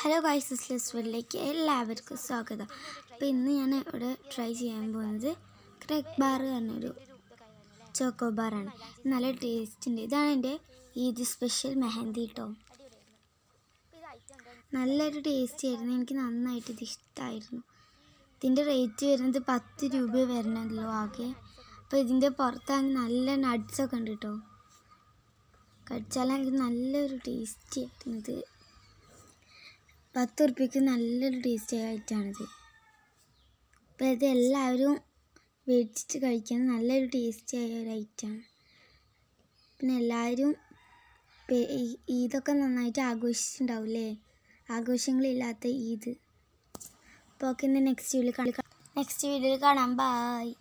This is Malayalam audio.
ഹലോ വൈസസ് ലിസ്വലിലേക്ക് എല്ലാവർക്കും സ്വാഗതം അപ്പോൾ ഇന്ന് ഞാൻ ഇവിടെ ട്രൈ ചെയ്യാൻ പോകുന്നത് ക്രെക്ക് ബാർ പറഞ്ഞൊരു ചോക്കോ ബാറാണ് നല്ല ടേസ്റ്റ് ഇതാണ് എൻ്റെ ഈദ് സ്പെഷ്യൽ മെഹന്തി കേട്ടോ നല്ലൊരു ടേസ്റ്റ് ആയിരുന്നു എനിക്ക് നന്നായിട്ട് ഇത് ഇഷ്ടമായിരുന്നു ഇതിൻ്റെ റേറ്റ് വരുന്നത് പത്ത് രൂപ വരണല്ലോ ആകെ അപ്പോൾ ഇതിൻ്റെ പുറത്താണ് നല്ല നട്ട്സൊക്കെ ഉണ്ട് കേട്ടോ കടിച്ചാലാണെങ്കിൽ നല്ലൊരു ടേസ്റ്റി ആയിരുന്നു ഇത് പത്ത് ഉറുപ്പിക്ക് നല്ലൊരു ടേസ്റ്റി ആയിട്ടാണിത് അപ്പോൾ ഇത് എല്ലാവരും മേടിച്ചിട്ട് കഴിക്കാൻ നല്ലൊരു ടേസ്റ്റി ആയ ഒരു ഐറ്റമാണ് പിന്നെ എല്ലാവരും ഈദൊക്കെ നന്നായിട്ട് ആഘോഷിച്ചിട്ടുണ്ടാവില്ലേ ആഘോഷങ്ങളില്ലാത്ത ഈദ് അപ്പോൾ ഓക്കെ ഇന്ന് നെക്സ്റ്റ് വീഡിയോ നെക്സ്റ്റ് വീഡിയോയിൽ കാണാം ബായ്